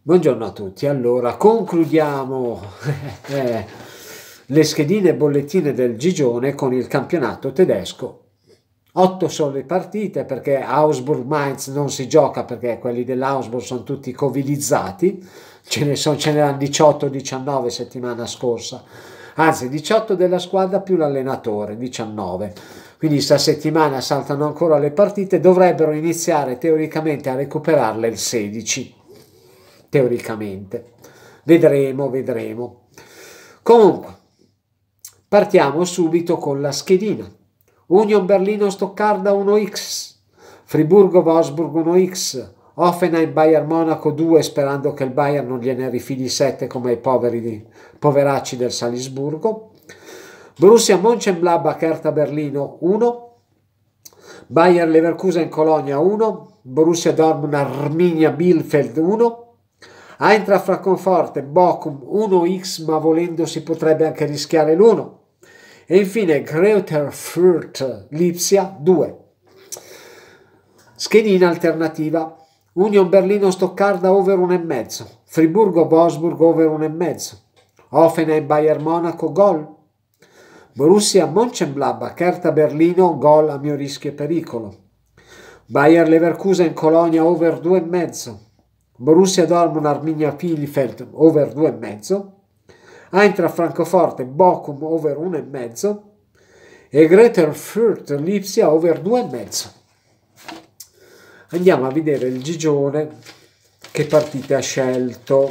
Buongiorno a tutti, allora concludiamo eh, le schedine e bollettine del Gigione con il campionato tedesco. Otto sono le partite perché Augsburg-Mainz non si gioca perché quelli dell'Ausburg sono tutti covidizzati, ce ne sono, ce n'erano 18-19 settimana scorsa, anzi 18 della squadra più l'allenatore, 19. Quindi sta settimana saltano ancora le partite, dovrebbero iniziare teoricamente a recuperarle il 16 teoricamente. Vedremo, vedremo. Comunque, partiamo subito con la schedina. Union Berlino Stoccarda 1x, Friburgo Wolfsburg 1x, Offenheim Bayern Monaco 2 sperando che il Bayern non gliene rifili 7 come ai poveri, poveracci del Salisburgo, Borussia Mönchengladbach Hertha Berlino 1, Bayern Leverkusen Colonia 1, Borussia Dortmund Arminia Bielefeld 1, Eintracht Francoforte, Bochum 1x, ma volendo si potrebbe anche rischiare l'1. E infine Greuther Fürth, Lipsia 2. Schedina alternativa. Union Berlino Stoccarda over 1,5. Friburgo Bosburg over 1,5. Offenheim Bayern Monaco gol. Borussia Mönchengladbach Hertha Berlino gol a mio rischio e pericolo. Bayer Leverkusen Colonia over 2,5. Borussia Dortmund Arminia Bielefeld over 2,5 Eintracht Francoforte Bochum over 1,5 e Greater Fürth Lipsia over 2,5 andiamo a vedere il gigione che partite ha scelto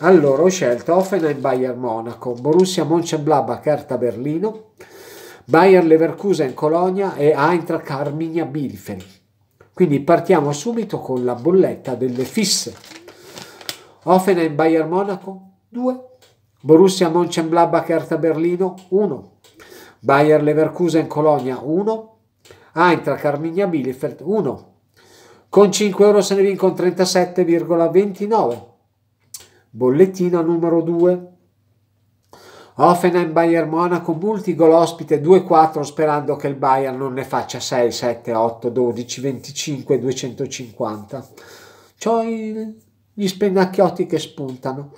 allora ho scelto Offenheim Bayern Monaco Borussia Mönchengladbach Hertha Berlino Bayern Leverkusen Colonia e Eintracht Arminia Bielefeld quindi partiamo subito con la bolletta delle fisse. Offenheim Bayern Monaco 2, Borussia Mönchengladbach Hertha Berlino 1, Bayer Leverkusen Colonia 1, Eintracht Arminia Bielefeld 1. Con 5 euro se ne vincono 37,29. Bollettino numero 2. Offenheim Bayern Monaco multi gol ospite 2-4 sperando che il Bayern non ne faccia 6, 7, 8, 12, 25, 250. C'ho i, gli spennacchiotti che spuntano.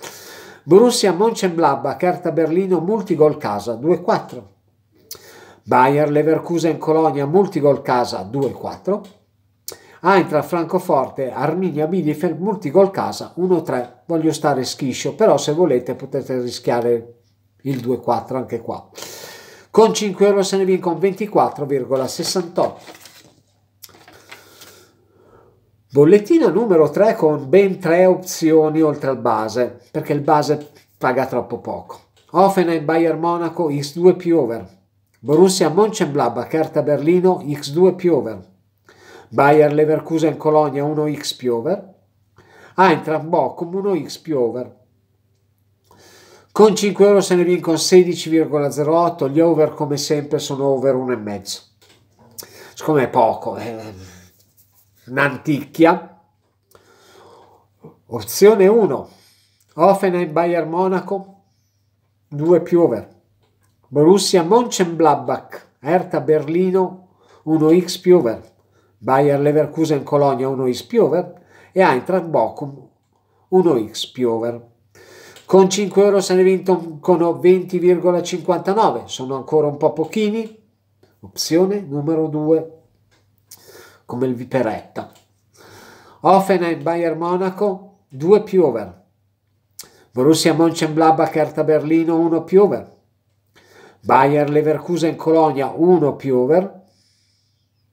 Borussia Mönchengladbach, Carta Berlino multi gol casa 2-4. Bayern Leverkusen Colonia multi gol casa 2-4. Eintracht Francoforte, Arminia Bielefeld multi gol casa 1-3. Voglio stare schiscio, però se volete potete rischiare il 2,4 anche qua. Con 5 euro se ne vincono 24,68. Bollettina numero 3 con ben 3 opzioni oltre al base, perché il base paga troppo poco. Offenheim, Bayern Monaco, X2 più over. Borussia Mönchengladbach, Carta Berlino, X2 più over. Bayer Leverkusen Colonia 1x più over. Eintracht Bochum 1x più over. Con 5 euro se ne vinco 16,08, gli over come sempre sono over 1,5. Siccome è poco, è un'anticchia. Opzione 1, Offenheim Bayern Monaco, 2 più over. Borussia Mönchengladbach, Hertha Berlino, 1x più over. Bayer Leverkusen Colonia, 1x più over. E Eintracht Bochum, 1x più over. Con 5 euro se ne vincono 20,59, sono ancora un po' pochini. Opzione numero 2, come il Viperetta. Offenheim Bayern Monaco 2 più over. Borussia Mönchengladbach Hertha Berlino 1 più over. Bayer Leverkusen Colonia 1 più over.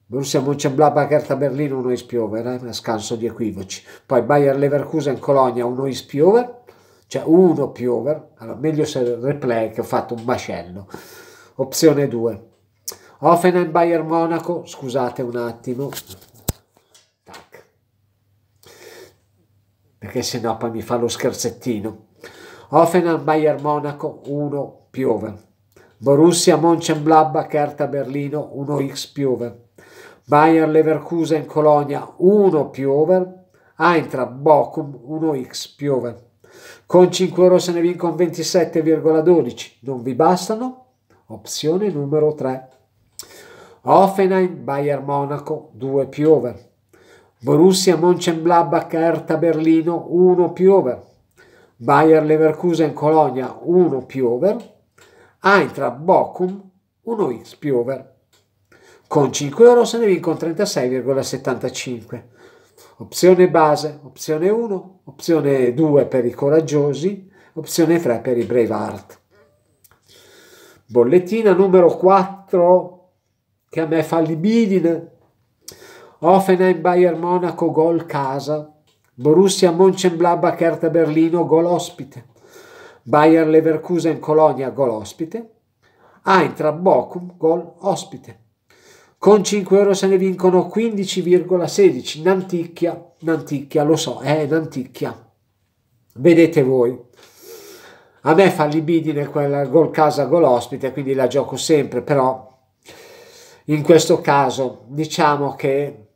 Borussia Mönchengladbach Hertha Berlino 1 is più over, eh? a scanso di equivoci. Poi Bayer Leverkusen Colonia 1 is più over cioè 1 più over, allora meglio se replay che ho fatto un macello. Opzione 2. Offenheim Bayer Monaco, scusate un attimo. Tac. Perché sennò poi mi fa lo scherzettino. Offenheim Bayer Monaco 1 più over. Borussia Mönchengladbach Hertha Berlino 1x più over. Bayern Leverkusen Colonia 1 più over. Eintracht Bochum 1x più over. Con 5 euro se ne vincono 27,12. Non vi bastano? Opzione numero 3. Offenheim, Bayern Monaco, 2 più over. Borussia Mönchengladbach, Hertha Berlino, 1 più over. Bayer Leverkusen Colonia, 1 più over. Eintracht Bochum, 1 x più over. Con 5 euro se ne vincono 36,75 opzione base, opzione 1, opzione 2 per i coraggiosi, opzione 3 per i art. Bollettina numero 4 che a me fa libidine. Offenheim Bayern Monaco gol casa. Borussia Mönchengladbach Hertha Berlino gol ospite. Bayern Leverkusen Colonia gol ospite. Eintracht Bochum gol ospite. Con 5 euro se ne vincono 15,16. Nanticchia, Nanticchia, lo so, eh, Nanticchia. Vedete voi. A me fa libidine quel gol casa, gol ospite, quindi la gioco sempre, però in questo caso diciamo che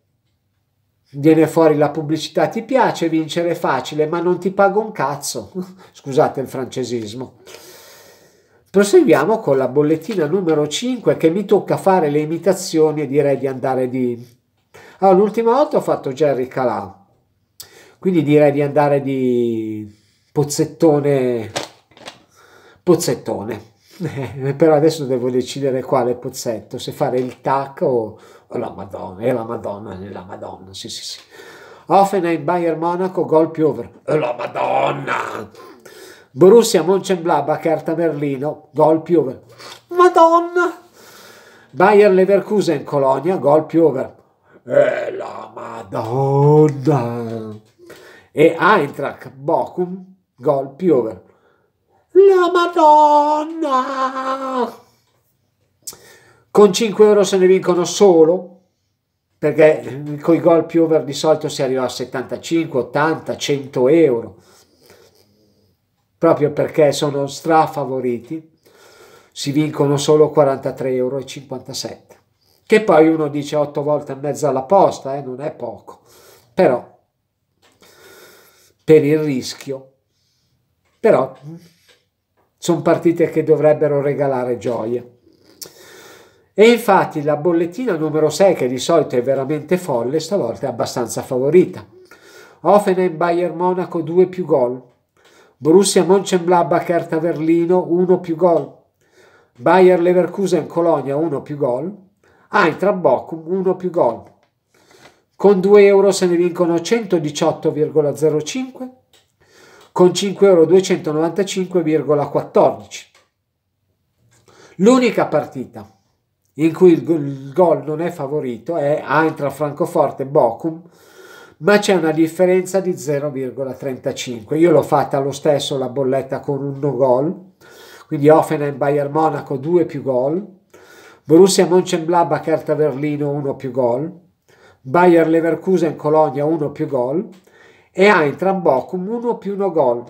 viene fuori la pubblicità, ti piace vincere facile, ma non ti pago un cazzo. Scusate il francesismo. Proseguiamo con la bollettina numero 5 che mi tocca fare le imitazioni e direi di andare di... Allora, ah, l'ultima volta ho fatto Jerry Calà, quindi direi di andare di pozzettone... pozzettone. Eh, però adesso devo decidere quale pozzetto, se fare il tac o, o la Madonna, e la Madonna, e la Madonna, sì sì sì. Offenheim Bayern Monaco, gol più over, la Madonna! Borussia Mönchengladbach, Hertha Berlino, gol più over. Madonna! Bayern Leverkusen, Colonia, gol più over. E eh, la Madonna! E Eintracht, Bochum, gol più over. La Madonna! Con 5 euro se ne vincono solo perché con i gol più over di solito si arriva a 75, 80, 100 euro proprio perché sono strafavoriti, si vincono solo 43,57 euro, che poi uno dice 8 volte e mezza alla posta, eh, non è poco, però per il rischio, però sono partite che dovrebbero regalare gioia. E infatti la bollettina numero 6, che di solito è veramente folle, stavolta è abbastanza favorita. Offenheim Bayern Monaco 2 più gol, Borussia Mönchengladbach Hertha Berlino 1 più gol. Bayer Leverkusen Colonia 1 più gol. Eintracht Bochum 1 più gol. Con 2 euro se ne vincono 118,05, con 5 euro 295,14. L'unica partita in cui il gol non è favorito è Eintracht Francoforte Bochum ma c'è una differenza di 0,35. Io l'ho fatta lo stesso la bolletta con un no gol, quindi Offenheim Bayern Monaco 2 più gol, Borussia Mönchengladbach Hertha Berlino 1 più gol, Bayer Leverkusen Colonia 1 più gol e Eintracht Bochum 1 più no gol.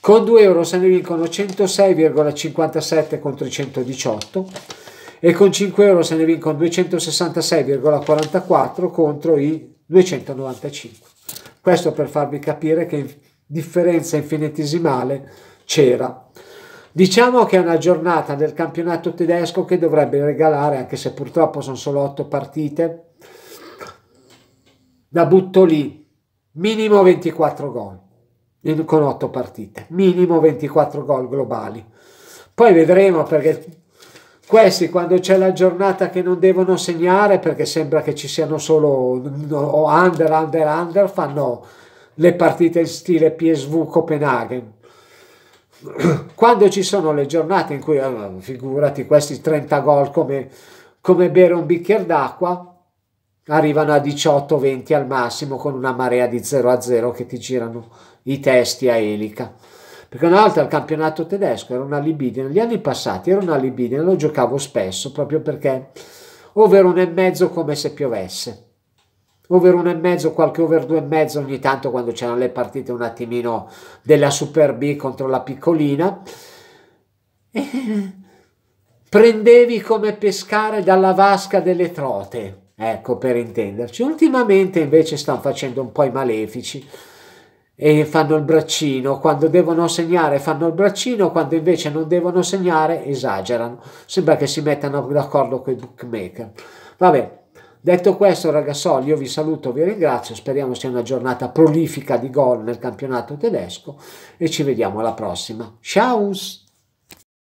Con 2 euro se ne vincono 106,57 contro i 118 e con 5 euro se ne vincono 266,44 contro i 295. Questo per farvi capire che differenza infinitesimale c'era. Diciamo che è una giornata del campionato tedesco che dovrebbe regalare, anche se purtroppo sono solo otto partite, da butto lì, minimo 24 gol con otto partite, minimo 24 gol globali. Poi vedremo perché questi quando c'è la giornata che non devono segnare perché sembra che ci siano solo under, under, under, fanno le partite in stile PSV Copenaghen. Quando ci sono le giornate in cui, ah, figurati, questi 30 gol come, come bere un bicchiere d'acqua, arrivano a 18-20 al massimo con una marea di 0 a 0 che ti girano i testi a elica perché una volta il campionato tedesco era una libidina, negli anni passati era una libidina, lo giocavo spesso proprio perché over un e mezzo come se piovesse, over un e mezzo, qualche over due e mezzo ogni tanto quando c'erano le partite un attimino della Super B contro la piccolina, prendevi come pescare dalla vasca delle trote, ecco per intenderci. Ultimamente invece stanno facendo un po' i malefici, e fanno il braccino, quando devono segnare fanno il braccino, quando invece non devono segnare esagerano. Sembra che si mettano d'accordo con i bookmaker. Vabbè, detto questo ragazzi, io vi saluto, vi ringrazio, speriamo sia una giornata prolifica di gol nel campionato tedesco e ci vediamo alla prossima. Ciao!